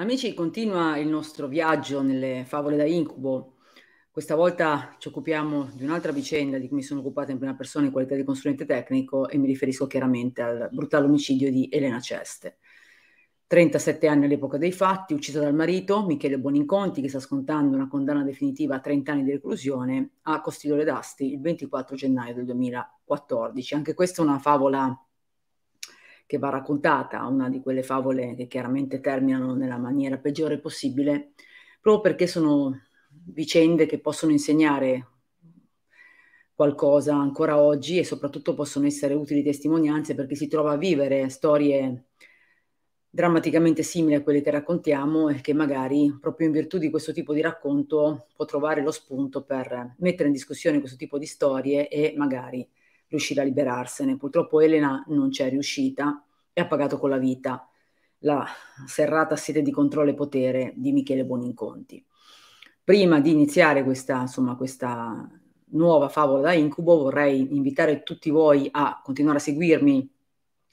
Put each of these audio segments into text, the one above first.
Amici, continua il nostro viaggio nelle favole da incubo. Questa volta ci occupiamo di un'altra vicenda di cui mi sono occupata in prima persona in qualità di consulente tecnico e mi riferisco chiaramente al brutale omicidio di Elena Ceste. 37 anni all'epoca dei fatti, uccisa dal marito Michele Boninconti, che sta scontando una condanna definitiva a 30 anni di reclusione a Costiglione d'Asti il 24 gennaio del 2014. Anche questa è una favola che va raccontata, una di quelle favole che chiaramente terminano nella maniera peggiore possibile, proprio perché sono vicende che possono insegnare qualcosa ancora oggi e soprattutto possono essere utili testimonianze per chi si trova a vivere storie drammaticamente simili a quelle che raccontiamo e che magari proprio in virtù di questo tipo di racconto può trovare lo spunto per mettere in discussione questo tipo di storie e magari riuscire a liberarsene. Purtroppo Elena non c'è riuscita e ha pagato con la vita la serrata sete di controllo e potere di Michele Boninconti. Prima di iniziare questa, insomma, questa nuova favola da incubo vorrei invitare tutti voi a continuare a seguirmi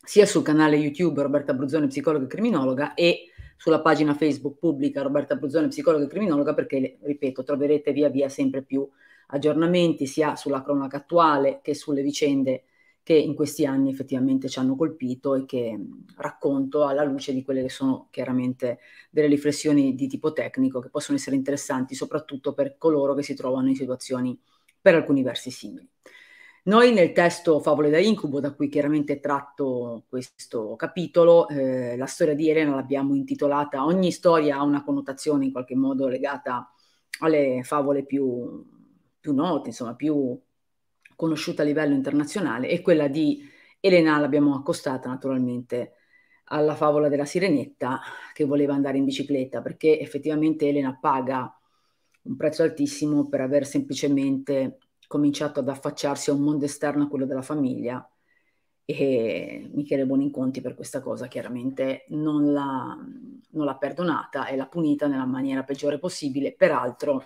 sia sul canale YouTube Roberta Bruzzone, psicologa e criminologa, e sulla pagina Facebook pubblica Roberta Bruzzone, psicologa e criminologa, perché, ripeto, troverete via via sempre più aggiornamenti sia sulla cronaca attuale che sulle vicende che in questi anni effettivamente ci hanno colpito e che mm, racconto alla luce di quelle che sono chiaramente delle riflessioni di tipo tecnico che possono essere interessanti soprattutto per coloro che si trovano in situazioni per alcuni versi simili. Noi nel testo Favole da incubo, da cui chiaramente tratto questo capitolo, eh, la storia di Elena l'abbiamo intitolata Ogni storia ha una connotazione in qualche modo legata alle favole più più nota, insomma, più conosciuta a livello internazionale, e quella di Elena, l'abbiamo accostata naturalmente alla favola della sirenetta che voleva andare in bicicletta, perché effettivamente Elena paga un prezzo altissimo per aver semplicemente cominciato ad affacciarsi a un mondo esterno a quello della famiglia e Michele Boninconti per questa cosa chiaramente non l'ha, non l'ha perdonata e l'ha punita nella maniera peggiore possibile, peraltro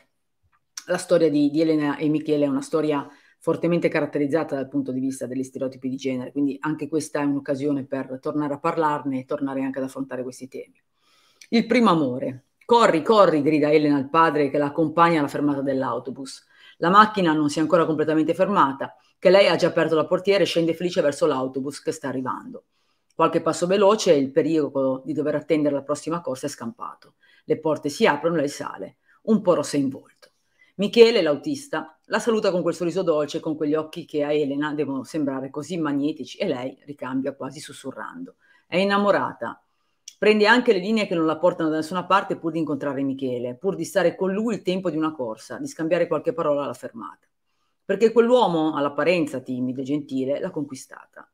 la storia di, di, Elena e Michele è una storia fortemente caratterizzata dal punto di vista degli stereotipi di genere, quindi anche questa è un'occasione per tornare a parlarne e tornare anche ad affrontare questi temi. Il primo amore. Corri, corri, grida Elena al padre che la accompagna alla fermata dell'autobus. La macchina non si è ancora completamente fermata, che lei ha già aperto la portiera e scende felice verso l'autobus che sta arrivando. Qualche passo veloce e il pericolo di dover attendere la prossima corsa è scampato. Le porte si aprono e lei sale, un po' rossa in volto. Michele, l'autista, la saluta con quel sorriso dolce e con quegli occhi che a Elena devono sembrare così magnetici e lei ricambia quasi sussurrando. È innamorata. Prende anche le linee che non la portano da nessuna parte pur di incontrare Michele, pur di stare con lui il tempo di una corsa, di scambiare qualche parola alla fermata. Perché quell'uomo, all'apparenza timido e gentile, l'ha conquistata.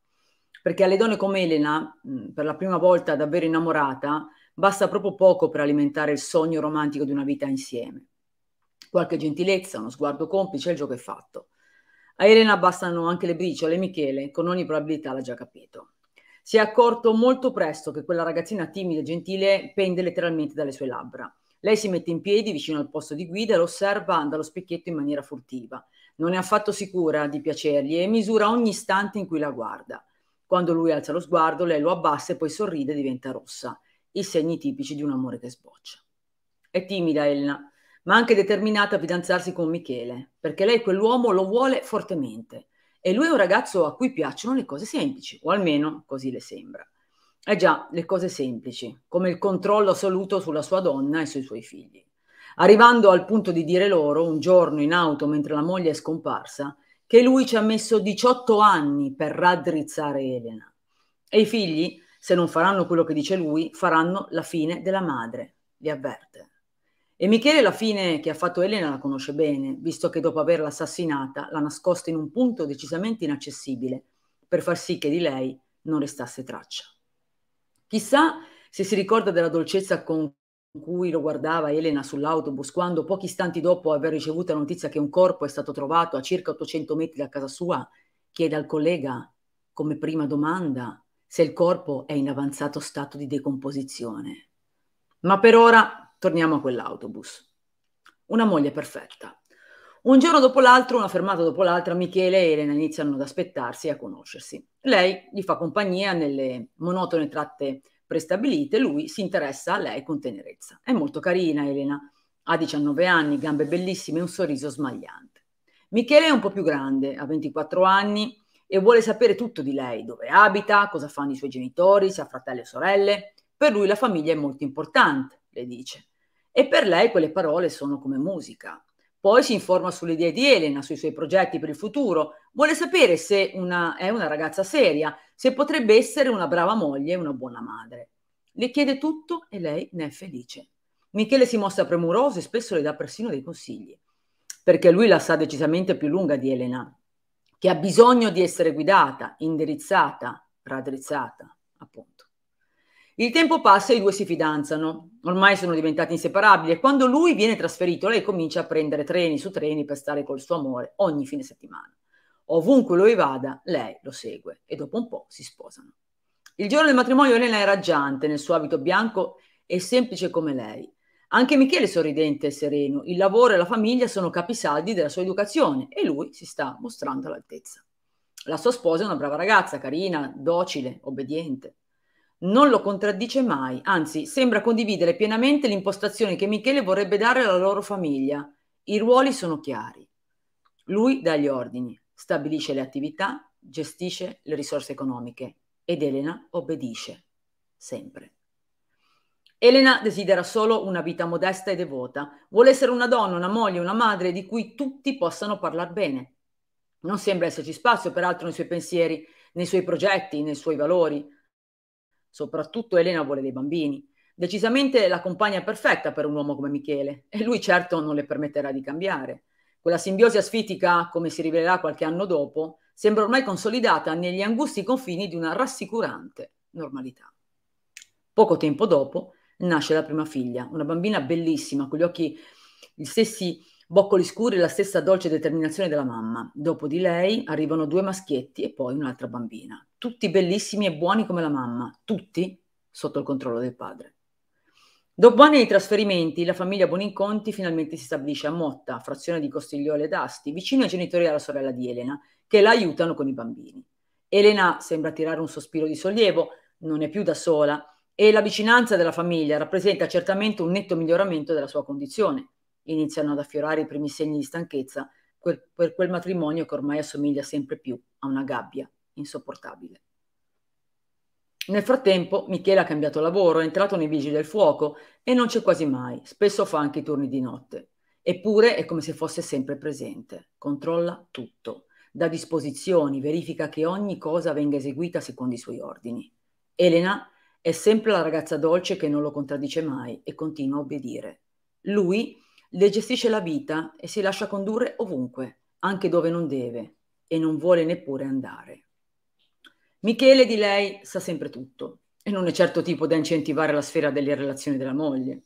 Perché alle donne come Elena, per la prima volta davvero innamorata, basta proprio poco per alimentare il sogno romantico di una vita insieme Qualche gentilezza, uno sguardo complice, il gioco è fatto. A Elena bastano anche le briciole, Michele con ogni probabilità l'ha già capito. Si è accorto molto presto che quella ragazzina timida e gentile pende letteralmente dalle sue labbra. Lei si mette in piedi vicino al posto di guida e lo osserva dallo specchietto in maniera furtiva. Non è affatto sicura di piacergli e misura ogni istante in cui la guarda. Quando lui alza lo sguardo, lei lo abbassa e poi sorride e diventa rossa. I segni tipici di un amore che sboccia. È timida Elena, ma anche determinata a fidanzarsi con Michele, perché lei quell'uomo lo vuole fortemente e lui è un ragazzo a cui piacciono le cose semplici, o almeno così le sembra. Eh già, le cose semplici, come il controllo assoluto sulla sua donna e sui suoi figli. Arrivando al punto di dire loro, un giorno in auto mentre la moglie è scomparsa, che lui ci ha messo 18 anni per raddrizzare Elena. E i figli, se non faranno quello che dice lui, faranno la fine della madre, li avverte. E Michele la fine che ha fatto Elena la conosce bene, visto che dopo averla assassinata l'ha nascosta in un punto decisamente inaccessibile, per far sì che di lei non restasse traccia. Chissà se si ricorda della dolcezza con cui lo guardava Elena sull'autobus quando, pochi istanti dopo aver ricevuto la notizia che un corpo è stato trovato a circa 800 metri da casa sua, chiede al collega, come prima domanda, se il corpo è in avanzato stato di decomposizione. Ma per ora Torniamo a quell'autobus. Una moglie perfetta. Un giorno dopo l'altro, una fermata dopo l'altra, Michele e Elena iniziano ad aspettarsi e a conoscersi. Lei gli fa compagnia nelle monotone tratte prestabilite, lui si interessa a lei con tenerezza. È molto carina Elena, ha 19 anni, gambe bellissime e un sorriso smagliante. Michele è un po' più grande, ha 24 anni e vuole sapere tutto di lei, dove abita, cosa fanno i suoi genitori, se ha fratelli e sorelle. Per lui la famiglia è molto importante, le dice. E per lei quelle parole sono come musica. Poi si informa sulle idee di Elena, sui suoi progetti per il futuro. Vuole sapere se una, è una ragazza seria, se potrebbe essere una brava moglie e una buona madre. Le chiede tutto e lei ne è felice. Michele si mostra premuroso e spesso le dà persino dei consigli, perché lui la sa decisamente più lunga di Elena, che ha bisogno di essere guidata, indirizzata, raddrizzata, appunto. Il tempo passa e i due si fidanzano, ormai sono diventati inseparabili e quando lui viene trasferito lei comincia a prendere treni su treni per stare col suo amore ogni fine settimana. Ovunque lui vada, lei lo segue e dopo un po' si sposano. Il giorno del matrimonio Elena è raggiante nel suo abito bianco e semplice come lei. Anche Michele è sorridente e sereno, il lavoro e la famiglia sono capisaldi della sua educazione e lui si sta mostrando all'altezza. La sua sposa è una brava ragazza, carina, docile, obbediente non lo contraddice mai, anzi sembra condividere pienamente l'impostazione che Michele vorrebbe dare alla loro famiglia. I ruoli sono chiari. Lui dà gli ordini, stabilisce le attività, gestisce le risorse economiche ed Elena obbedisce, sempre. Elena desidera solo una vita modesta e devota, vuole essere una donna, una moglie, una madre di cui tutti possano parlare bene. Non sembra esserci spazio, peraltro, nei suoi pensieri, nei suoi progetti, nei suoi valori. Soprattutto Elena vuole dei bambini. Decisamente la compagna perfetta per un uomo come Michele e lui certo non le permetterà di cambiare. Quella simbiosi asfitica, come si rivelerà qualche anno dopo, sembra ormai consolidata negli angusti confini di una rassicurante normalità. Poco tempo dopo nasce la prima figlia, una bambina bellissima, con gli occhi gli stessi Boccoli scuri e la stessa dolce determinazione della mamma. Dopo di lei arrivano due maschietti e poi un'altra bambina. Tutti bellissimi e buoni come la mamma, tutti sotto il controllo del padre. Dopo anni di trasferimenti, la famiglia Boninconti finalmente si stabilisce a Motta, frazione di Costigliole d'Asti, vicino ai genitori e alla sorella di Elena, che la aiutano con i bambini. Elena sembra tirare un sospiro di sollievo, non è più da sola, e la vicinanza della famiglia rappresenta certamente un netto miglioramento della sua condizione iniziano ad affiorare i primi segni di stanchezza quel, per quel matrimonio che ormai assomiglia sempre più a una gabbia insopportabile. Nel frattempo Michele ha cambiato lavoro, è entrato nei vigili del fuoco e non c'è quasi mai, spesso fa anche i turni di notte. Eppure è come se fosse sempre presente, controlla tutto, dà disposizioni, verifica che ogni cosa venga eseguita secondo i suoi ordini. Elena è sempre la ragazza dolce che non lo contraddice mai e continua a obbedire. Lui le gestisce la vita e si lascia condurre ovunque, anche dove non deve e non vuole neppure andare. Michele di lei sa sempre tutto e non è certo tipo da incentivare la sfera delle relazioni della moglie,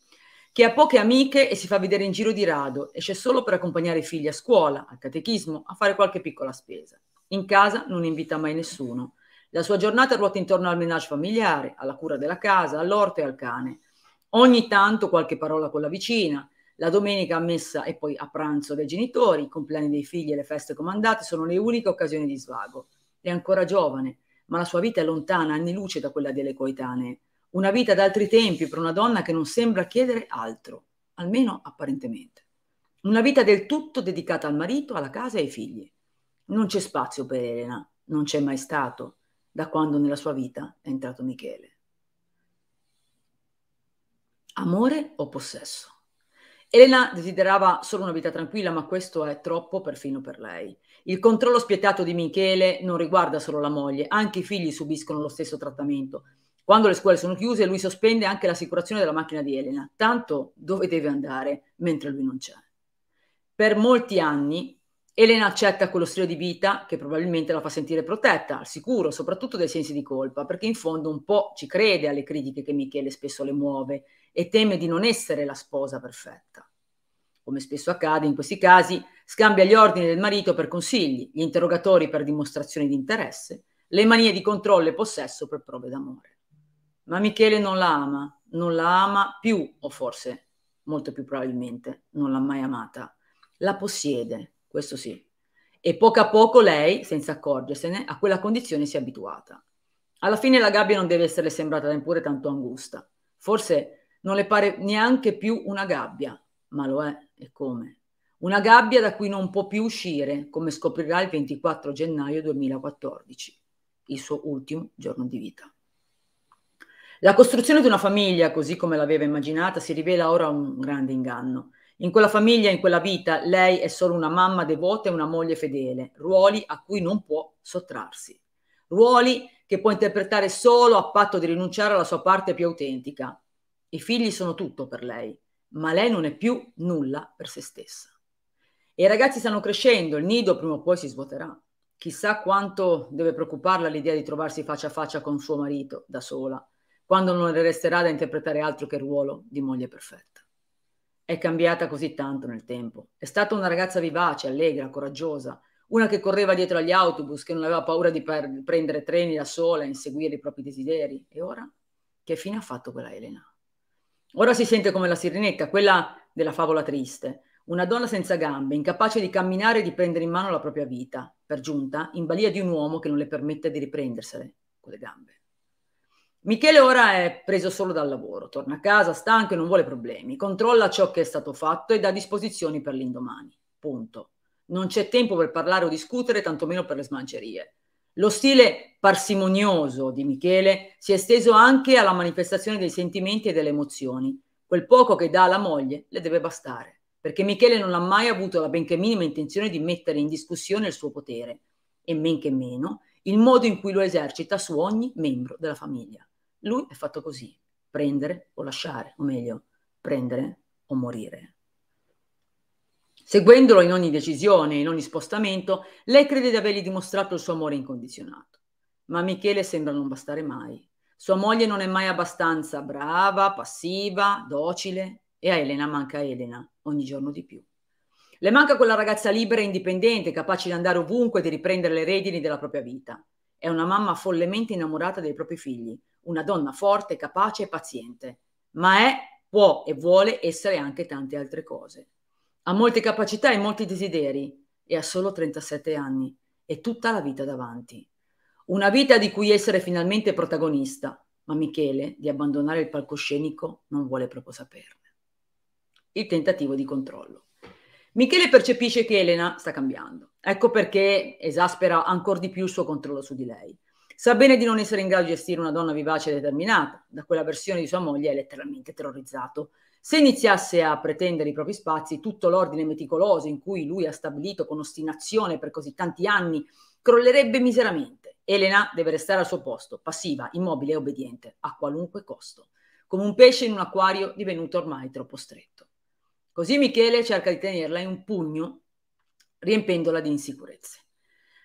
che ha poche amiche e si fa vedere in giro di rado e c'è solo per accompagnare i figli a scuola, al catechismo, a fare qualche piccola spesa. In casa non invita mai nessuno. La sua giornata ruota intorno al menage familiare, alla cura della casa, all'orto e al cane. Ogni tanto qualche parola con la vicina, la domenica a messa e poi a pranzo dai genitori, i compleanni dei figli e le feste comandate sono le uniche occasioni di svago. È ancora giovane, ma la sua vita è lontana, anni luce da quella delle coetanee. Una vita ad altri tempi per una donna che non sembra chiedere altro, almeno apparentemente. Una vita del tutto dedicata al marito, alla casa e ai figli. Non c'è spazio per Elena, non c'è mai stato da quando nella sua vita è entrato Michele. Amore o possesso? Elena desiderava solo una vita tranquilla, ma questo è troppo perfino per lei. Il controllo spietato di Michele non riguarda solo la moglie, anche i figli subiscono lo stesso trattamento. Quando le scuole sono chiuse, lui sospende anche l'assicurazione della macchina di Elena. Tanto dove deve andare mentre lui non c'è? Per molti anni Elena accetta quello stile di vita che probabilmente la fa sentire protetta, al sicuro, soprattutto dai sensi di colpa, perché in fondo un po' ci crede alle critiche che Michele spesso le muove e teme di non essere la sposa perfetta. Come spesso accade in questi casi, scambia gli ordini del marito per consigli, gli interrogatori per dimostrazioni di interesse, le manie di controllo e possesso per prove d'amore. Ma Michele non la ama, non la ama più, o forse molto più probabilmente non l'ha mai amata. La possiede, questo sì. E poco a poco lei, senza accorgersene, a quella condizione si è abituata. Alla fine la gabbia non deve essere sembrata neppure tanto angusta. Forse non le pare neanche più una gabbia, ma lo è e come? Una gabbia da cui non può più uscire, come scoprirà il 24 gennaio 2014, il suo ultimo giorno di vita. La costruzione di una famiglia, così come l'aveva immaginata, si rivela ora un grande inganno. In quella famiglia, in quella vita, lei è solo una mamma devota e una moglie fedele, ruoli a cui non può sottrarsi. Ruoli che può interpretare solo a patto di rinunciare alla sua parte più autentica, i figli sono tutto per lei, ma lei non è più nulla per se stessa. E i ragazzi stanno crescendo, il nido prima o poi si svuoterà. Chissà quanto deve preoccuparla l'idea di trovarsi faccia a faccia con suo marito, da sola, quando non le resterà da interpretare altro che il ruolo di moglie perfetta. È cambiata così tanto nel tempo. È stata una ragazza vivace, allegra, coraggiosa, una che correva dietro agli autobus, che non aveva paura di per- prendere treni da sola e inseguire i propri desideri. E ora? Che fine ha fatto quella Elena? Ora si sente come la sirenetta, quella della favola triste, una donna senza gambe, incapace di camminare e di prendere in mano la propria vita, per giunta in balia di un uomo che non le permette di riprendersele con le gambe. Michele ora è preso solo dal lavoro, torna a casa stanco e non vuole problemi, controlla ciò che è stato fatto e dà disposizioni per l'indomani. Punto. Non c'è tempo per parlare o discutere, tantomeno per le smancerie. Lo stile parsimonioso di Michele si è esteso anche alla manifestazione dei sentimenti e delle emozioni. Quel poco che dà alla moglie le deve bastare, perché Michele non ha mai avuto la benché minima intenzione di mettere in discussione il suo potere, e men che meno il modo in cui lo esercita su ogni membro della famiglia. Lui è fatto così, prendere o lasciare, o meglio, prendere o morire. Seguendolo in ogni decisione, in ogni spostamento, lei crede di avergli dimostrato il suo amore incondizionato. Ma Michele sembra non bastare mai. Sua moglie non è mai abbastanza brava, passiva, docile e a Elena manca Elena ogni giorno di più. Le manca quella ragazza libera e indipendente, capace di andare ovunque e di riprendere le redini della propria vita. È una mamma follemente innamorata dei propri figli, una donna forte, capace e paziente, ma è, può e vuole essere anche tante altre cose. Ha molte capacità e molti desideri e ha solo 37 anni e tutta la vita davanti. Una vita di cui essere finalmente protagonista, ma Michele di abbandonare il palcoscenico non vuole proprio saperne. Il tentativo di controllo. Michele percepisce che Elena sta cambiando. Ecco perché esaspera ancora di più il suo controllo su di lei. Sa bene di non essere in grado di gestire una donna vivace e determinata. Da quella versione di sua moglie è letteralmente terrorizzato se iniziasse a pretendere i propri spazi, tutto l'ordine meticoloso in cui lui ha stabilito con ostinazione per così tanti anni crollerebbe miseramente. Elena deve restare al suo posto, passiva, immobile e obbediente, a qualunque costo, come un pesce in un acquario divenuto ormai troppo stretto. Così Michele cerca di tenerla in un pugno, riempendola di insicurezze.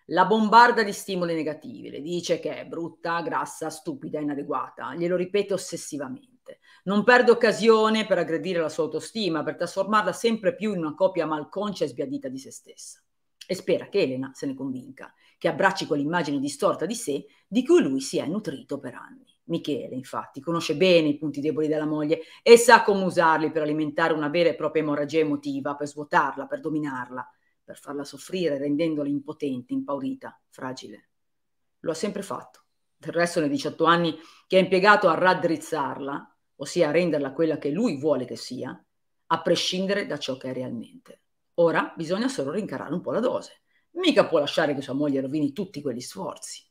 La bombarda di stimoli negativi, le dice che è brutta, grassa, stupida, inadeguata, glielo ripete ossessivamente mente. Non perde occasione per aggredire la sua autostima, per trasformarla sempre più in una copia malconcia e sbiadita di se stessa. E spera che Elena se ne convinca, che abbracci quell'immagine distorta di sé di cui lui si è nutrito per anni. Michele, infatti, conosce bene i punti deboli della moglie e sa come usarli per alimentare una vera e propria emorragia emotiva, per svuotarla, per dominarla, per farla soffrire, rendendola impotente, impaurita, fragile. Lo ha sempre fatto. Del resto, nei 18 anni che ha impiegato a raddrizzarla, ossia renderla quella che lui vuole che sia, a prescindere da ciò che è realmente. Ora bisogna solo rincarare un po' la dose. Mica può lasciare che sua moglie rovini tutti quegli sforzi.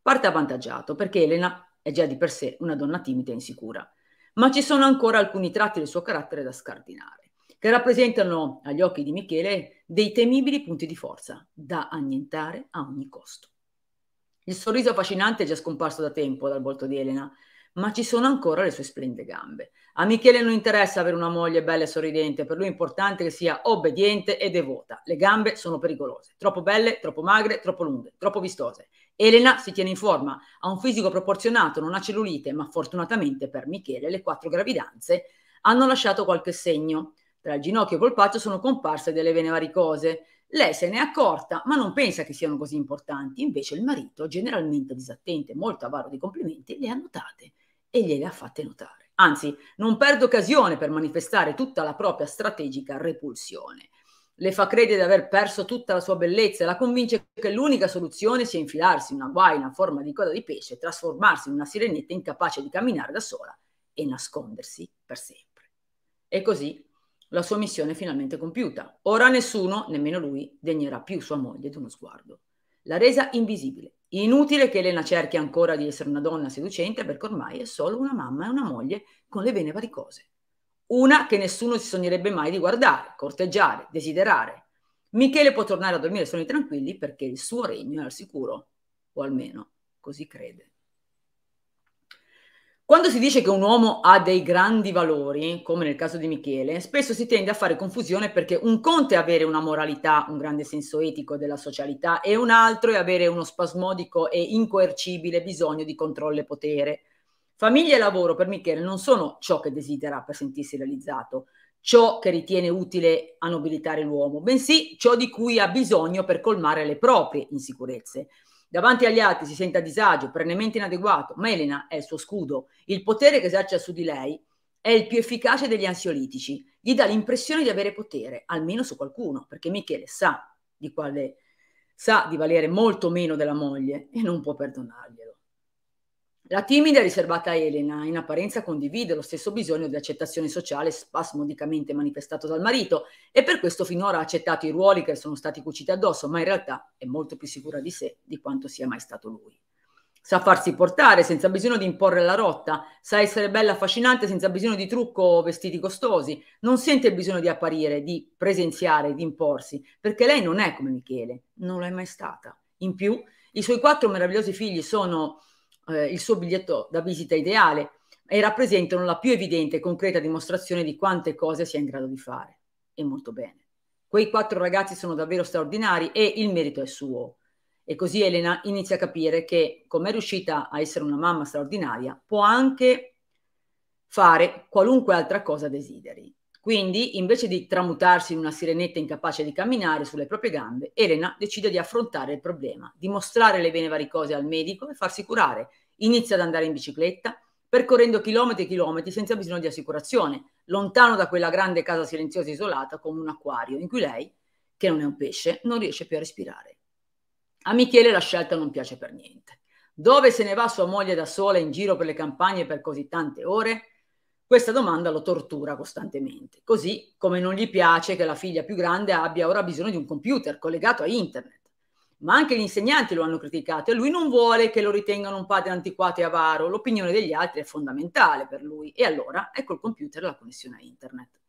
Parte avvantaggiato perché Elena è già di per sé una donna timida e insicura, ma ci sono ancora alcuni tratti del suo carattere da scardinare, che rappresentano agli occhi di Michele dei temibili punti di forza da annientare a ogni costo. Il sorriso affascinante è già scomparso da tempo dal volto di Elena ma ci sono ancora le sue splende gambe. A Michele non interessa avere una moglie bella e sorridente, per lui è importante che sia obbediente e devota. Le gambe sono pericolose, troppo belle, troppo magre, troppo lunghe, troppo vistose. Elena si tiene in forma, ha un fisico proporzionato, non ha cellulite, ma fortunatamente per Michele le quattro gravidanze hanno lasciato qualche segno. Tra il ginocchio e il polpaccio sono comparse delle vene varicose. Lei se ne è accorta, ma non pensa che siano così importanti. Invece il marito, generalmente disattento e molto avaro di complimenti, le ha notate e gliele ha fatte notare. Anzi, non perde occasione per manifestare tutta la propria strategica repulsione. Le fa credere di aver perso tutta la sua bellezza e la convince che l'unica soluzione sia infilarsi in una guaina in forma di coda di pesce, trasformarsi in una sirenetta incapace di camminare da sola e nascondersi per sempre. E così la sua missione è finalmente compiuta. Ora nessuno, nemmeno lui, degnerà più sua moglie di uno sguardo. La resa invisibile, Inutile che Elena cerchi ancora di essere una donna seducente perché ormai è solo una mamma e una moglie con le vene varicose. Una che nessuno si sognerebbe mai di guardare, corteggiare, desiderare. Michele può tornare a dormire sonni tranquilli perché il suo regno è al sicuro, o almeno così crede. Quando si dice che un uomo ha dei grandi valori, come nel caso di Michele, spesso si tende a fare confusione perché un conto è avere una moralità, un grande senso etico della socialità e un altro è avere uno spasmodico e incoercibile bisogno di controllo e potere. Famiglia e lavoro per Michele non sono ciò che desidera per sentirsi realizzato, ciò che ritiene utile a nobilitare l'uomo, bensì ciò di cui ha bisogno per colmare le proprie insicurezze. Davanti agli altri si sente a disagio, perennemente inadeguato. Melena è il suo scudo. Il potere che esercita su di lei è il più efficace degli ansiolitici. Gli dà l'impressione di avere potere, almeno su qualcuno, perché Michele sa di quale sa di valere molto meno della moglie e non può perdonarglielo. La timida e riservata Elena, in apparenza, condivide lo stesso bisogno di accettazione sociale spasmodicamente manifestato dal marito e per questo finora ha accettato i ruoli che le sono stati cuciti addosso, ma in realtà è molto più sicura di sé di quanto sia mai stato lui. Sa farsi portare senza bisogno di imporre la rotta, sa essere bella affascinante senza bisogno di trucco o vestiti costosi, non sente il bisogno di apparire, di presenziare, di imporsi, perché lei non è come Michele, non lo è mai stata. In più, i suoi quattro meravigliosi figli sono eh, il suo biglietto da visita ideale e rappresentano la più evidente e concreta dimostrazione di quante cose sia in grado di fare. E molto bene. Quei quattro ragazzi sono davvero straordinari e il merito è suo. E così Elena inizia a capire che, come è riuscita a essere una mamma straordinaria, può anche fare qualunque altra cosa desideri. Quindi, invece di tramutarsi in una sirenetta incapace di camminare sulle proprie gambe, Elena decide di affrontare il problema, di mostrare le bene cose al medico e farsi curare. Inizia ad andare in bicicletta, percorrendo chilometri e chilometri senza bisogno di assicurazione, lontano da quella grande casa silenziosa e isolata come un acquario, in cui lei, che non è un pesce, non riesce più a respirare. A Michele la scelta non piace per niente. Dove se ne va sua moglie da sola in giro per le campagne per così tante ore? Questa domanda lo tortura costantemente, così come non gli piace che la figlia più grande abbia ora bisogno di un computer collegato a internet. Ma anche gli insegnanti lo hanno criticato e lui non vuole che lo ritengano un padre antiquato e avaro, l'opinione degli altri è fondamentale per lui e allora ecco il computer e la connessione a internet.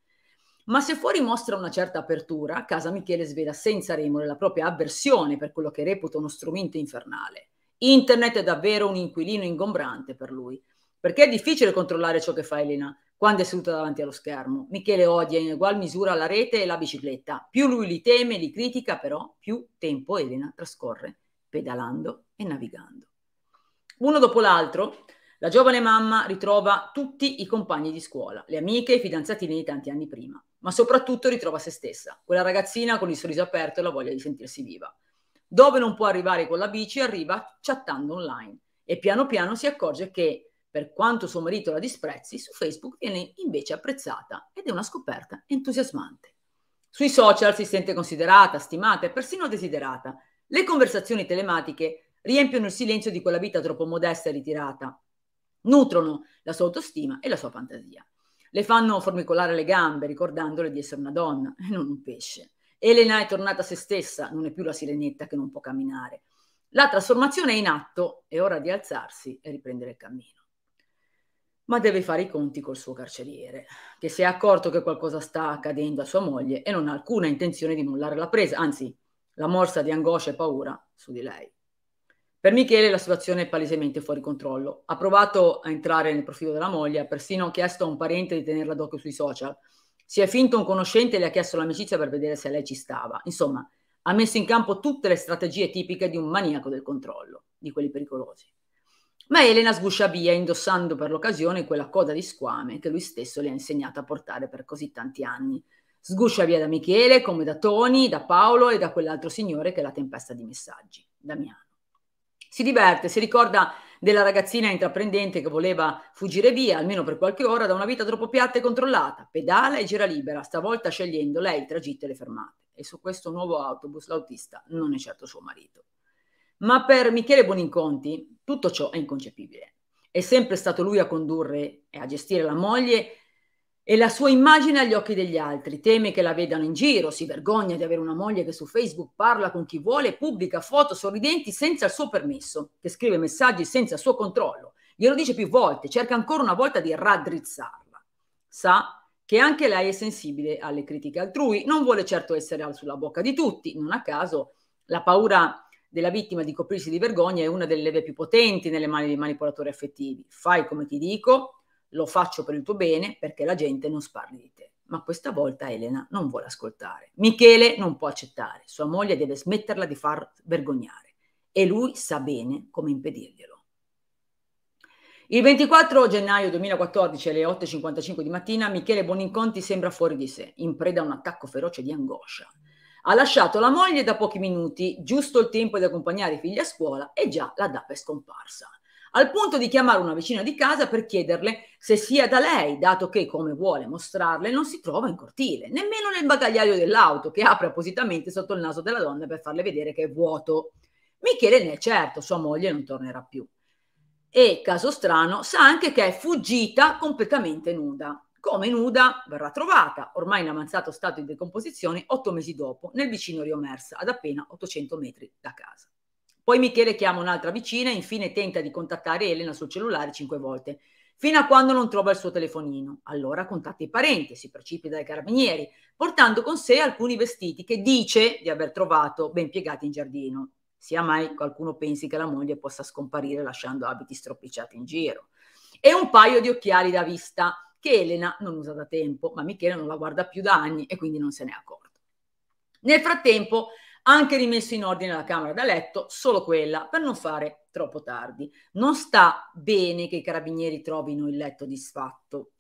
Ma se fuori mostra una certa apertura, casa Michele svela senza remore la propria avversione per quello che reputa uno strumento infernale. Internet è davvero un inquilino ingombrante per lui perché è difficile controllare ciò che fa Elena quando è seduta davanti allo schermo. Michele odia in ugual misura la rete e la bicicletta. Più lui li teme e li critica, però, più tempo Elena trascorre pedalando e navigando. Uno dopo l'altro, la giovane mamma ritrova tutti i compagni di scuola, le amiche e i fidanzatini di tanti anni prima, ma soprattutto ritrova se stessa, quella ragazzina con il sorriso aperto e la voglia di sentirsi viva. Dove non può arrivare con la bici, arriva chattando online e piano piano si accorge che per quanto suo marito la disprezzi, su Facebook viene invece apprezzata ed è una scoperta entusiasmante. Sui social si sente considerata, stimata e persino desiderata. Le conversazioni telematiche riempiono il silenzio di quella vita troppo modesta e ritirata, nutrono la sua autostima e la sua fantasia. Le fanno formicolare le gambe, ricordandole di essere una donna e non un pesce. Elena è tornata a se stessa, non è più la sirenetta che non può camminare. La trasformazione è in atto, è ora di alzarsi e riprendere il cammino ma deve fare i conti col suo carceriere, che si è accorto che qualcosa sta accadendo a sua moglie e non ha alcuna intenzione di mollare la presa, anzi la morsa di angoscia e paura su di lei. Per Michele la situazione è palesemente fuori controllo. Ha provato a entrare nel profilo della moglie, ha persino chiesto a un parente di tenerla d'occhio sui social. Si è finto un conoscente e le ha chiesto l'amicizia per vedere se lei ci stava. Insomma, ha messo in campo tutte le strategie tipiche di un maniaco del controllo, di quelli pericolosi ma Elena sguscia via indossando per l'occasione quella coda di squame che lui stesso le ha insegnato a portare per così tanti anni. Sguscia via da Michele, come da Toni, da Paolo e da quell'altro signore che è la tempesta di messaggi, Damiano. Si diverte, si ricorda della ragazzina intraprendente che voleva fuggire via, almeno per qualche ora, da una vita troppo piatta e controllata. Pedala e gira libera, stavolta scegliendo lei il tragitto e le fermate. E su questo nuovo autobus l'autista non è certo suo marito. Ma per Michele Boninconti tutto ciò è inconcepibile. È sempre stato lui a condurre e a gestire la moglie e la sua immagine agli occhi degli altri. Teme che la vedano in giro, si vergogna di avere una moglie che su Facebook parla con chi vuole, pubblica foto sorridenti senza il suo permesso, che scrive messaggi senza il suo controllo. Glielo dice più volte, cerca ancora una volta di raddrizzarla. Sa che anche lei è sensibile alle critiche altrui, non vuole certo essere sulla bocca di tutti, non a caso la paura della vittima di coprirsi di vergogna è una delle leve più potenti nelle mani dei manipolatori affettivi. Fai come ti dico, lo faccio per il tuo bene perché la gente non sparli di te. Ma questa volta Elena non vuole ascoltare. Michele non può accettare, sua moglie deve smetterla di far vergognare e lui sa bene come impedirglielo. Il 24 gennaio 2014 alle 8.55 di mattina Michele Boninconti sembra fuori di sé, in preda a un attacco feroce di angoscia. Ha lasciato la moglie da pochi minuti, giusto il tempo di accompagnare i figli a scuola e già la dà è scomparsa. Al punto di chiamare una vicina di casa per chiederle se sia da lei, dato che, come vuole mostrarle, non si trova in cortile, nemmeno nel bagagliaio dell'auto che apre appositamente sotto il naso della donna per farle vedere che è vuoto. Michele ne è certo, sua moglie non tornerà più. E, caso strano, sa anche che è fuggita completamente nuda come nuda verrà trovata, ormai in avanzato stato di decomposizione, otto mesi dopo, nel vicino Riomersa, ad appena 800 metri da casa. Poi Michele chiama un'altra vicina e infine tenta di contattare Elena sul cellulare cinque volte, fino a quando non trova il suo telefonino. Allora contatta i parenti, si precipita dai carabinieri, portando con sé alcuni vestiti che dice di aver trovato ben piegati in giardino. Sia mai qualcuno pensi che la moglie possa scomparire lasciando abiti stroppicciati in giro. E un paio di occhiali da vista che Elena non usa da tempo, ma Michele non la guarda più da anni e quindi non se ne è accorto. Nel frattempo ha anche rimesso in ordine la camera da letto, solo quella, per non fare troppo tardi. Non sta bene che i carabinieri trovino il letto disfatto.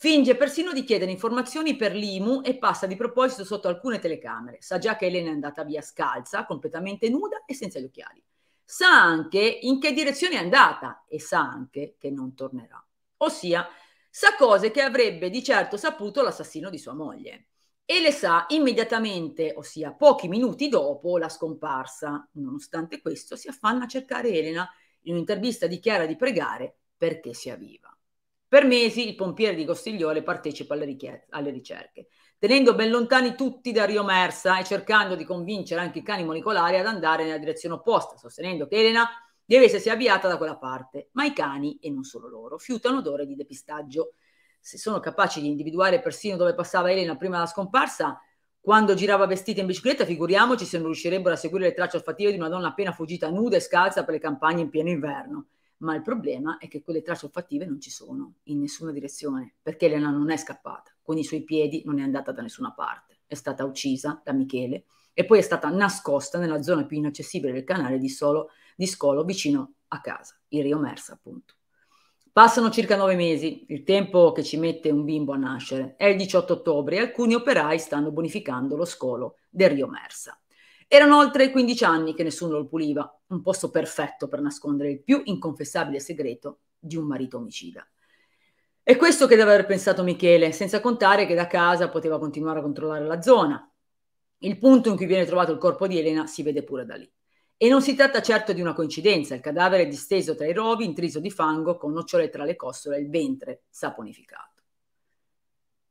Finge persino di chiedere informazioni per l'IMU e passa di proposito sotto alcune telecamere. Sa già che Elena è andata via scalza, completamente nuda e senza gli occhiali. Sa anche in che direzione è andata e sa anche che non tornerà. Ossia, sa cose che avrebbe di certo saputo l'assassino di sua moglie e le sa immediatamente, ossia pochi minuti dopo la scomparsa. Nonostante questo, si affanna a cercare Elena. In un'intervista dichiara di pregare perché sia viva. Per mesi il pompiere di Costigliole partecipa alle, richied- alle ricerche, tenendo ben lontani tutti da Rio Mersa e cercando di convincere anche i cani molecolari ad andare nella direzione opposta, sostenendo che Elena deve essersi avviata da quella parte, ma i cani, e non solo loro, fiutano odore di depistaggio. Se sono capaci di individuare persino dove passava Elena prima della scomparsa, quando girava vestita in bicicletta, figuriamoci se non riuscirebbero a seguire le tracce olfattive di una donna appena fuggita nuda e scalza per le campagne in pieno inverno. Ma il problema è che quelle tracce olfattive non ci sono in nessuna direzione, perché Elena non è scappata, con i suoi piedi non è andata da nessuna parte. È stata uccisa da Michele e poi è stata nascosta nella zona più inaccessibile del canale di solo di scolo vicino a casa, il Rio Mersa appunto. Passano circa nove mesi, il tempo che ci mette un bimbo a nascere. È il 18 ottobre e alcuni operai stanno bonificando lo scolo del Rio Mersa. Erano oltre 15 anni che nessuno lo puliva, un posto perfetto per nascondere il più inconfessabile segreto di un marito omicida. È questo che deve aver pensato Michele, senza contare che da casa poteva continuare a controllare la zona. Il punto in cui viene trovato il corpo di Elena si vede pure da lì. E non si tratta certo di una coincidenza, il cadavere è disteso tra i rovi, intriso di fango, con nocciole tra le costole e il ventre saponificato.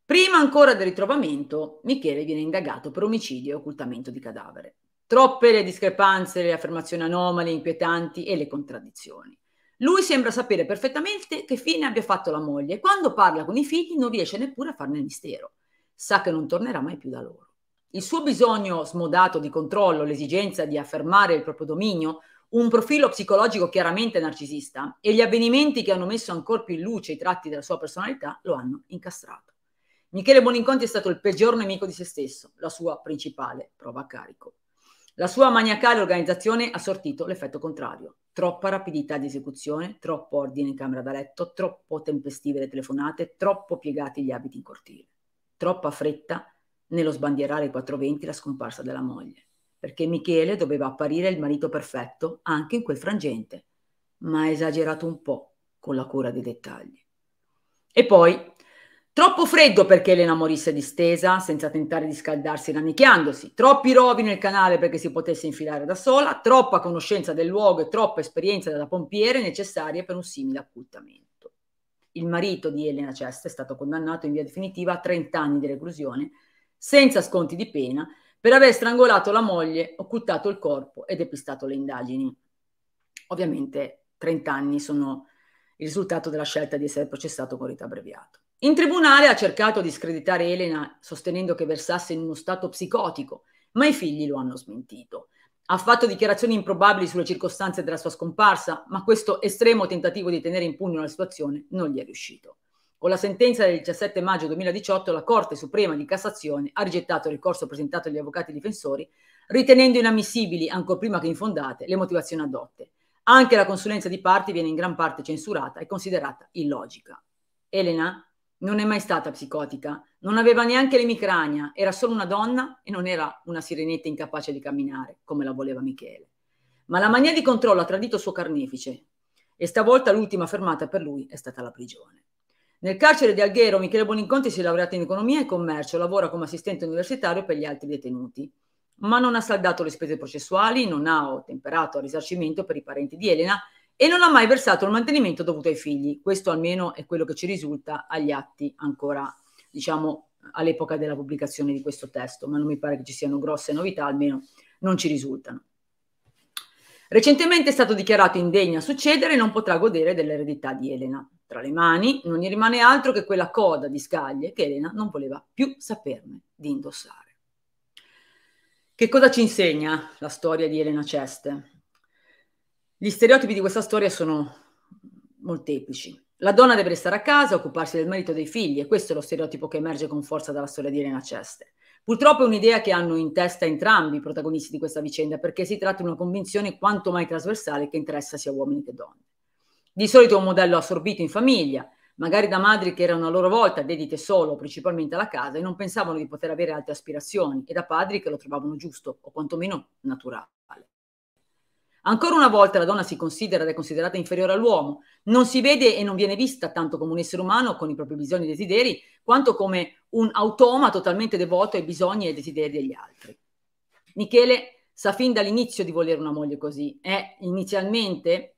Prima ancora del ritrovamento, Michele viene indagato per omicidio e occultamento di cadavere. Troppe le discrepanze, le affermazioni anomale, inquietanti e le contraddizioni. Lui sembra sapere perfettamente che fine abbia fatto la moglie e quando parla con i figli non riesce neppure a farne il mistero. Sa che non tornerà mai più da loro il suo bisogno smodato di controllo, l'esigenza di affermare il proprio dominio, un profilo psicologico chiaramente narcisista e gli avvenimenti che hanno messo ancora più in luce i tratti della sua personalità lo hanno incastrato. Michele Boninconti è stato il peggior nemico di se stesso, la sua principale prova a carico. La sua maniacale organizzazione ha sortito l'effetto contrario. Troppa rapidità di esecuzione, troppo ordine in camera da letto, troppo tempestive le telefonate, troppo piegati gli abiti in cortile. Troppa fretta nello sbandierare i 420 la scomparsa della moglie, perché Michele doveva apparire il marito perfetto anche in quel frangente, ma ha esagerato un po' con la cura dei dettagli. E poi, troppo freddo perché Elena morisse distesa senza tentare di scaldarsi rannicchiandosi, troppi rovi nel canale perché si potesse infilare da sola, troppa conoscenza del luogo e troppa esperienza da pompiere necessarie per un simile appuntamento. Il marito di Elena Cesta è stato condannato in via definitiva a 30 anni di reclusione senza sconti di pena, per aver strangolato la moglie, occultato il corpo e depistato le indagini. Ovviamente 30 anni sono il risultato della scelta di essere processato con rito abbreviato. In tribunale ha cercato di screditare Elena sostenendo che versasse in uno stato psicotico, ma i figli lo hanno smentito. Ha fatto dichiarazioni improbabili sulle circostanze della sua scomparsa, ma questo estremo tentativo di tenere in pugno la situazione non gli è riuscito. Con la sentenza del 17 maggio 2018 la Corte Suprema di Cassazione ha rigettato il ricorso presentato agli avvocati difensori, ritenendo inammissibili, ancor prima che infondate, le motivazioni adotte. Anche la consulenza di parti viene in gran parte censurata e considerata illogica. Elena non è mai stata psicotica, non aveva neanche l'emicrania, era solo una donna e non era una sirenetta incapace di camminare, come la voleva Michele. Ma la mania di controllo ha tradito il suo carnefice e stavolta l'ultima fermata per lui è stata la prigione. Nel carcere di Alghero Michele Boninconti si è laureato in economia e commercio, lavora come assistente universitario per gli altri detenuti, ma non ha saldato le spese processuali, non ha ottemperato il risarcimento per i parenti di Elena e non ha mai versato il mantenimento dovuto ai figli. Questo almeno è quello che ci risulta agli atti ancora, diciamo, all'epoca della pubblicazione di questo testo, ma non mi pare che ci siano grosse novità, almeno non ci risultano. Recentemente è stato dichiarato indegno a succedere e non potrà godere dell'eredità di Elena. Tra le mani non gli rimane altro che quella coda di scaglie che Elena non voleva più saperne di indossare. Che cosa ci insegna la storia di Elena Ceste? Gli stereotipi di questa storia sono molteplici. La donna deve restare a casa, occuparsi del marito e dei figli, e questo è lo stereotipo che emerge con forza dalla storia di Elena Ceste. Purtroppo è un'idea che hanno in testa entrambi i protagonisti di questa vicenda, perché si tratta di una convinzione quanto mai trasversale che interessa sia uomini che donne. Di solito è un modello assorbito in famiglia, magari da madri che erano a loro volta dedite solo principalmente alla casa e non pensavano di poter avere altre aspirazioni, e da padri che lo trovavano giusto o quantomeno naturale. Ancora una volta la donna si considera ed è considerata inferiore all'uomo, non si vede e non viene vista tanto come un essere umano con i propri bisogni e desideri, quanto come un automa totalmente devoto ai bisogni e ai desideri degli altri. Michele sa fin dall'inizio di volere una moglie così, è inizialmente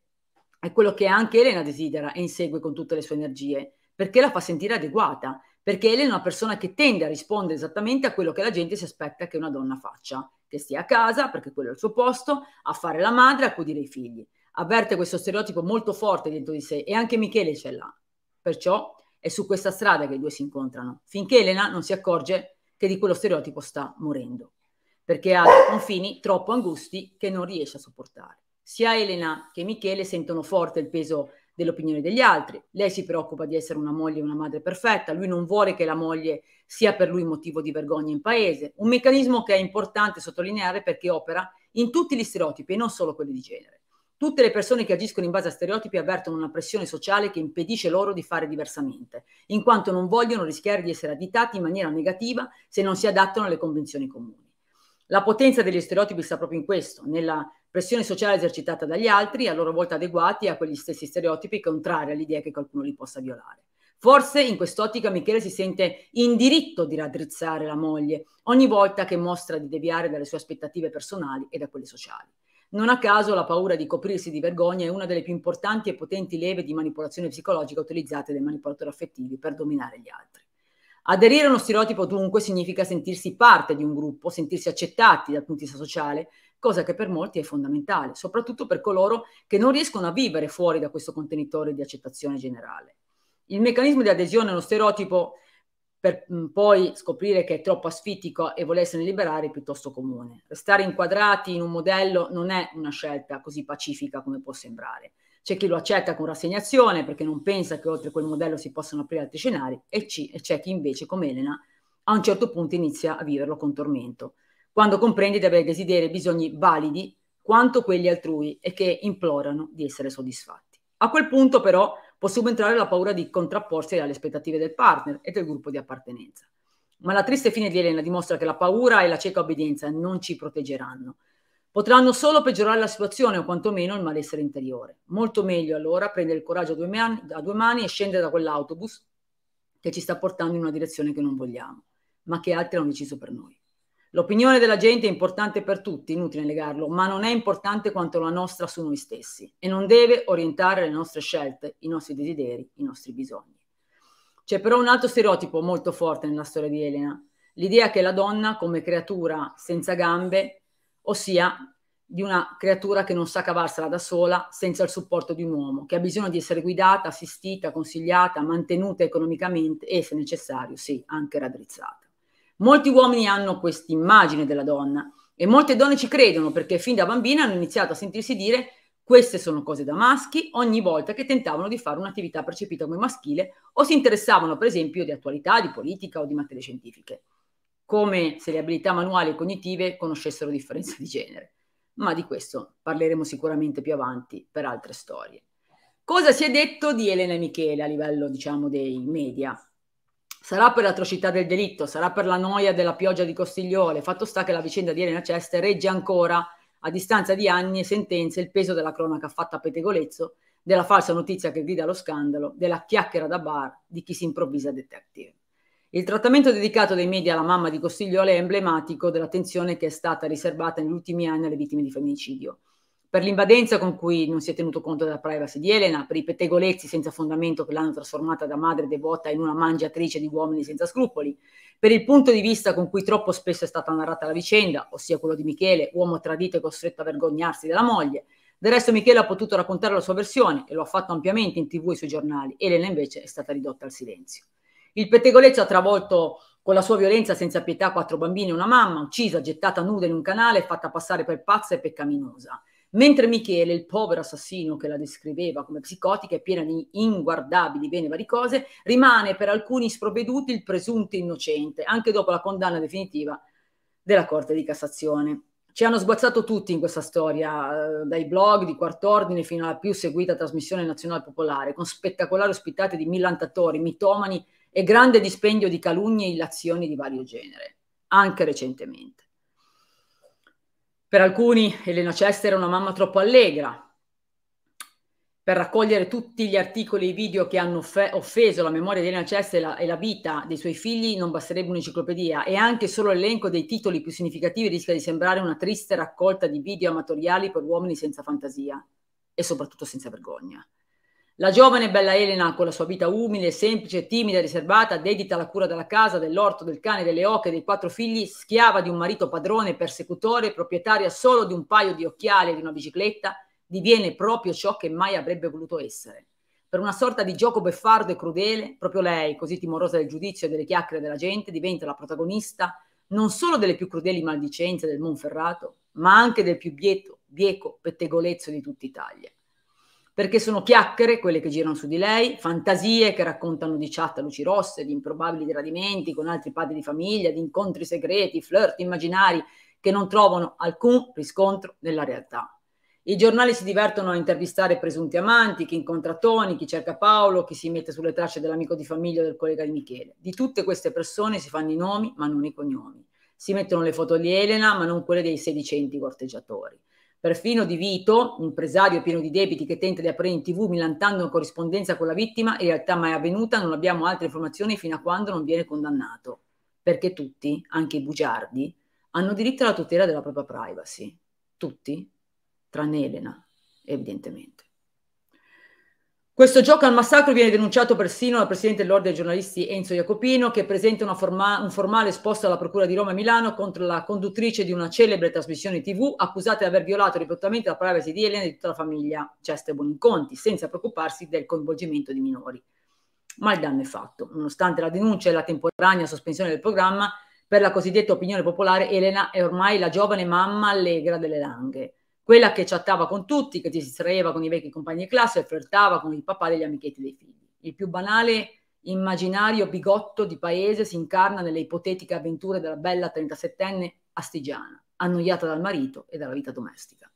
è quello che anche Elena desidera e insegue con tutte le sue energie, perché la fa sentire adeguata, perché Elena è una persona che tende a rispondere esattamente a quello che la gente si aspetta che una donna faccia che stia a casa, perché quello è il suo posto, a fare la madre, a cudire i figli. Avverte questo stereotipo molto forte dentro di sé e anche Michele ce l'ha. Perciò è su questa strada che i due si incontrano, finché Elena non si accorge che di quello stereotipo sta morendo, perché ha confini troppo angusti che non riesce a sopportare. Sia Elena che Michele sentono forte il peso dell'opinione degli altri. Lei si preoccupa di essere una moglie e una madre perfetta, lui non vuole che la moglie sia per lui motivo di vergogna in paese, un meccanismo che è importante sottolineare perché opera in tutti gli stereotipi e non solo quelli di genere. Tutte le persone che agiscono in base a stereotipi avvertono una pressione sociale che impedisce loro di fare diversamente, in quanto non vogliono rischiare di essere additati in maniera negativa se non si adattano alle convenzioni comuni. La potenza degli stereotipi sta proprio in questo, nella pressione sociale esercitata dagli altri, a loro volta adeguati a quegli stessi stereotipi contrari all'idea che qualcuno li possa violare. Forse in quest'ottica Michele si sente in diritto di raddrizzare la moglie ogni volta che mostra di deviare dalle sue aspettative personali e da quelle sociali. Non a caso la paura di coprirsi di vergogna è una delle più importanti e potenti leve di manipolazione psicologica utilizzate dai manipolatori affettivi per dominare gli altri. Aderire a uno stereotipo dunque significa sentirsi parte di un gruppo, sentirsi accettati dal punto di vista sociale, cosa che per molti è fondamentale, soprattutto per coloro che non riescono a vivere fuori da questo contenitore di accettazione generale. Il meccanismo di adesione a uno stereotipo per mm, poi scoprire che è troppo asfittico e volersene liberare è piuttosto comune. Restare inquadrati in un modello non è una scelta così pacifica come può sembrare c'è chi lo accetta con rassegnazione perché non pensa che oltre quel modello si possano aprire altri scenari e, c'è chi invece, come Elena, a un certo punto inizia a viverlo con tormento, quando comprendi di avere desideri e bisogni validi quanto quelli altrui e che implorano di essere soddisfatti. A quel punto però può subentrare la paura di contrapporsi alle aspettative del partner e del gruppo di appartenenza. Ma la triste fine di Elena dimostra che la paura e la cieca obbedienza non ci proteggeranno potranno solo peggiorare la situazione o quantomeno il malessere interiore. Molto meglio allora prendere il coraggio a due, mani, a due mani e scendere da quell'autobus che ci sta portando in una direzione che non vogliamo, ma che altri hanno deciso per noi. L'opinione della gente è importante per tutti, inutile negarlo, ma non è importante quanto la nostra su noi stessi e non deve orientare le nostre scelte, i nostri desideri, i nostri bisogni. C'è però un altro stereotipo molto forte nella storia di Elena, l'idea che la donna come creatura senza gambe ossia di una creatura che non sa cavarsela da sola senza il supporto di un uomo, che ha bisogno di essere guidata, assistita, consigliata, mantenuta economicamente e, se necessario, sì, anche raddrizzata. Molti uomini hanno questa immagine della donna e molte donne ci credono perché fin da bambina hanno iniziato a sentirsi dire queste sono cose da maschi ogni volta che tentavano di fare un'attività percepita come maschile o si interessavano, per esempio, di attualità, di politica o di materie scientifiche come se le abilità manuali e cognitive conoscessero differenze di genere. Ma di questo parleremo sicuramente più avanti per altre storie. Cosa si è detto di Elena e Michele a livello, diciamo, dei media? Sarà per l'atrocità del delitto, sarà per la noia della pioggia di Costigliole, fatto sta che la vicenda di Elena Ceste regge ancora, a distanza di anni e sentenze, il peso della cronaca fatta a pettegolezzo, della falsa notizia che grida lo scandalo, della chiacchiera da bar di chi si improvvisa detective. Il trattamento dedicato dai media alla mamma di Costiglione è emblematico dell'attenzione che è stata riservata negli ultimi anni alle vittime di femminicidio. Per l'invadenza con cui non si è tenuto conto della privacy di Elena, per i pettegolezzi senza fondamento che l'hanno trasformata da madre devota in una mangiatrice di uomini senza scrupoli, per il punto di vista con cui troppo spesso è stata narrata la vicenda, ossia quello di Michele, uomo tradito e costretto a vergognarsi della moglie. Del resto Michele ha potuto raccontare la sua versione e lo ha fatto ampiamente in tv e sui giornali. Elena invece è stata ridotta al silenzio. Il pettegolezzo ha travolto con la sua violenza senza pietà quattro bambini e una mamma, uccisa, gettata nuda in un canale e fatta passare per pazza e peccaminosa. Mentre Michele, il povero assassino che la descriveva come psicotica e piena di inguardabili bene varicose, rimane per alcuni sprovveduti il presunto innocente, anche dopo la condanna definitiva della Corte di Cassazione. Ci hanno sguazzato tutti in questa storia, eh, dai blog di ordine fino alla più seguita trasmissione nazionale popolare, con spettacolari ospitate di millantatori, mitomani e grande dispendio di calunnie e illazioni di vario genere, anche recentemente. Per alcuni Elena Chester era una mamma troppo allegra. Per raccogliere tutti gli articoli e i video che hanno offeso la memoria di Elena Chester e la, e la vita dei suoi figli non basterebbe un'enciclopedia e anche solo l'elenco dei titoli più significativi rischia di sembrare una triste raccolta di video amatoriali per uomini senza fantasia e soprattutto senza vergogna. La giovane e bella Elena, con la sua vita umile, semplice, timida e riservata, dedita alla cura della casa, dell'orto, del cane, delle oche, e dei quattro figli, schiava di un marito padrone, persecutore, proprietaria solo di un paio di occhiali e di una bicicletta, diviene proprio ciò che mai avrebbe voluto essere. Per una sorta di gioco beffardo e crudele, proprio lei, così timorosa del giudizio e delle chiacchiere della gente, diventa la protagonista non solo delle più crudeli maldicenze del Monferrato, ma anche del più bieto, bieco pettegolezzo di tutta Italia perché sono chiacchiere quelle che girano su di lei, fantasie che raccontano di chat a luci rosse, di improbabili tradimenti con altri padri di famiglia, di incontri segreti, flirt immaginari che non trovano alcun riscontro nella realtà. I giornali si divertono a intervistare presunti amanti, chi incontra Toni, chi cerca Paolo, chi si mette sulle tracce dell'amico di famiglia o del collega di Michele. Di tutte queste persone si fanno i nomi ma non i cognomi. Si mettono le foto di Elena ma non quelle dei sedicenti corteggiatori. Perfino Di Vito, impresario pieno di debiti che tenta di aprire in tv milantando una corrispondenza con la vittima, in realtà mai avvenuta, non abbiamo altre informazioni fino a quando non viene condannato. Perché tutti, anche i bugiardi, hanno diritto alla tutela della propria privacy. Tutti, tranne Elena, evidentemente. Questo gioco al massacro viene denunciato persino dal presidente dell'Ordine dei giornalisti Enzo Jacopino, che presenta forma- un formale esposto alla Procura di Roma e Milano contro la conduttrice di una celebre trasmissione TV accusata di aver violato ripetutamente la privacy di Elena e di tutta la famiglia Ceste Boninconti, senza preoccuparsi del coinvolgimento di minori. Ma il danno è fatto. Nonostante la denuncia e la temporanea sospensione del programma, per la cosiddetta opinione popolare, Elena è ormai la giovane mamma allegra delle langhe quella che chattava con tutti, che si distraeva con i vecchi compagni di classe e flirtava con il papà degli amichetti dei figli. Il più banale immaginario bigotto di paese si incarna nelle ipotetiche avventure della bella 37enne astigiana, annoiata dal marito e dalla vita domestica.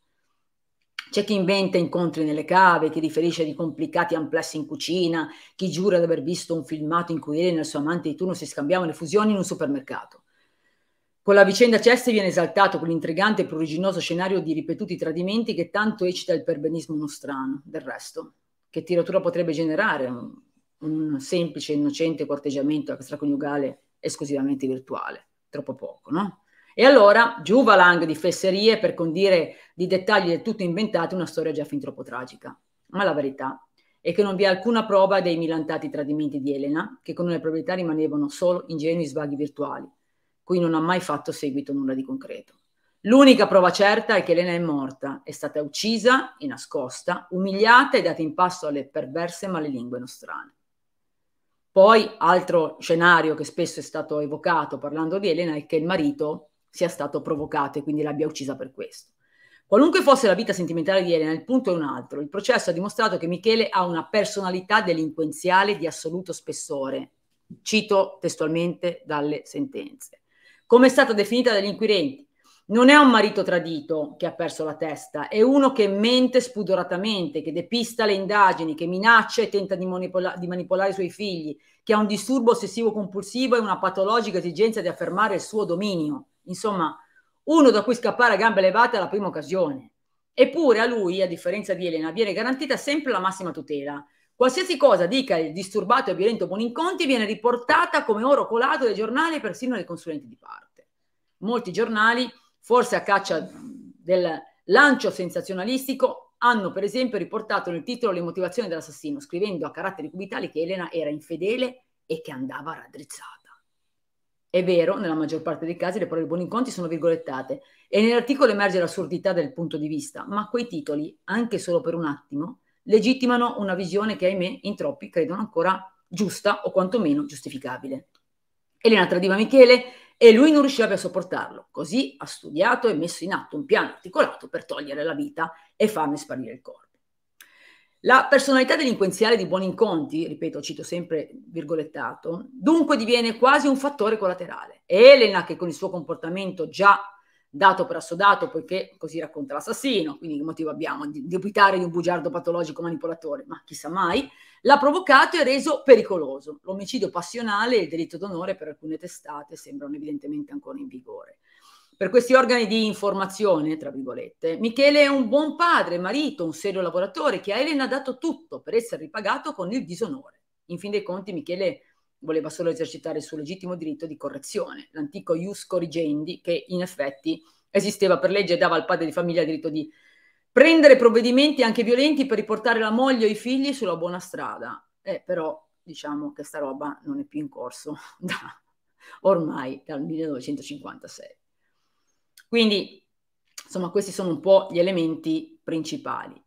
C'è chi inventa incontri nelle cave, chi riferisce di complicati amplessi in cucina, chi giura di aver visto un filmato in cui Elena e il suo amante di turno si scambiavano le fusioni in un supermercato. Con la vicenda Ceste viene esaltato quell'intrigante e pruriginoso scenario di ripetuti tradimenti che tanto eccita il perbenismo nostrano. Del resto, che tiratura potrebbe generare un, un semplice e innocente corteggiamento extraconiugale esclusivamente virtuale? Troppo poco, no? E allora giù valang di fesserie per condire di dettagli del tutto inventati una storia già fin troppo tragica. Ma la verità è che non vi è alcuna prova dei milantati tradimenti di Elena, che con le probabilità rimanevano solo ingenui svaghi virtuali cui non ha mai fatto seguito nulla di concreto. L'unica prova certa è che Elena è morta, è stata uccisa e nascosta, umiliata e data in pasto alle perverse malelingue nostrane. Poi, altro scenario che spesso è stato evocato parlando di Elena è che il marito sia stato provocato e quindi l'abbia uccisa per questo. Qualunque fosse la vita sentimentale di Elena, il punto è un altro. Il processo ha dimostrato che Michele ha una personalità delinquenziale di assoluto spessore, cito testualmente dalle sentenze come è stata definita dagli inquirenti. Non è un marito tradito che ha perso la testa, è uno che mente spudoratamente, che depista le indagini, che minaccia e tenta di, manipola- di manipolare i suoi figli, che ha un disturbo ossessivo-compulsivo e una patologica esigenza di affermare il suo dominio. Insomma, uno da cui scappare a gambe levate alla prima occasione. Eppure a lui, a differenza di Elena, viene garantita sempre la massima tutela Qualsiasi cosa dica il disturbato e violento Boninconti viene riportata come oro colato dai giornali e persino dai consulenti di parte. Molti giornali, forse a caccia del lancio sensazionalistico, hanno per esempio riportato nel titolo le motivazioni dell'assassino, scrivendo a caratteri cubitali che Elena era infedele e che andava raddrizzata. È vero, nella maggior parte dei casi le parole Boninconti sono virgolettate e nell'articolo emerge l'assurdità del punto di vista, ma quei titoli, anche solo per un attimo, legittimano una visione che, ahimè, in troppi credono ancora giusta o quantomeno giustificabile. Elena tradiva Michele e lui non riusciva più a sopportarlo, così ha studiato e messo in atto un piano articolato per togliere la vita e farne sparire il corpo. La personalità delinquenziale di Buoninconti, ripeto, cito sempre virgolettato, dunque diviene quasi un fattore collaterale. Elena, che con il suo comportamento già dato per assodato, poiché così racconta l'assassino, quindi che motivo abbiamo di dubitare di un bugiardo patologico manipolatore, ma chissà mai, l'ha provocato e reso pericoloso. L'omicidio passionale e il delitto d'onore per alcune testate sembrano evidentemente ancora in vigore. Per questi organi di informazione, tra virgolette, Michele è un buon padre, marito, un serio lavoratore che a Elena ha dato tutto per essere ripagato con il disonore. In fin dei conti Michele voleva solo esercitare il suo legittimo diritto di correzione, l'antico ius corrigendi che in effetti esisteva per legge e dava al padre di famiglia il diritto di prendere provvedimenti anche violenti per riportare la moglie o i figli sulla buona strada. Eh, però diciamo che sta roba non è più in corso da, ormai dal 1956. Quindi, insomma, questi sono un po' gli elementi principali.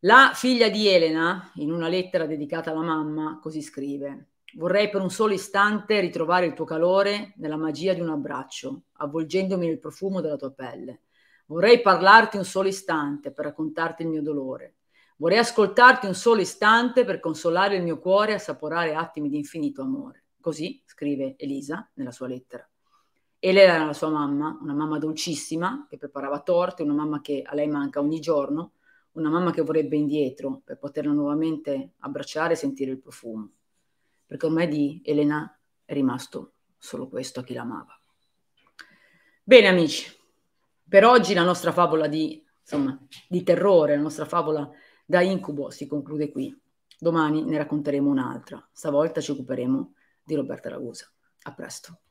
La figlia di Elena, in una lettera dedicata alla mamma, così scrive, Vorrei per un solo istante ritrovare il tuo calore nella magia di un abbraccio, avvolgendomi nel profumo della tua pelle. Vorrei parlarti un solo istante per raccontarti il mio dolore. Vorrei ascoltarti un solo istante per consolare il mio cuore e assaporare attimi di infinito amore. Così scrive Elisa nella sua lettera. Elena era la sua mamma, una mamma dolcissima che preparava torte, una mamma che a lei manca ogni giorno, una mamma che vorrebbe indietro per poterla nuovamente abbracciare e sentire il profumo perché ormai di Elena è rimasto solo questo a chi l'amava. Bene amici, per oggi la nostra favola di, insomma, di terrore, la nostra favola da incubo si conclude qui. Domani ne racconteremo un'altra, stavolta ci occuperemo di Roberta Ragusa. A presto.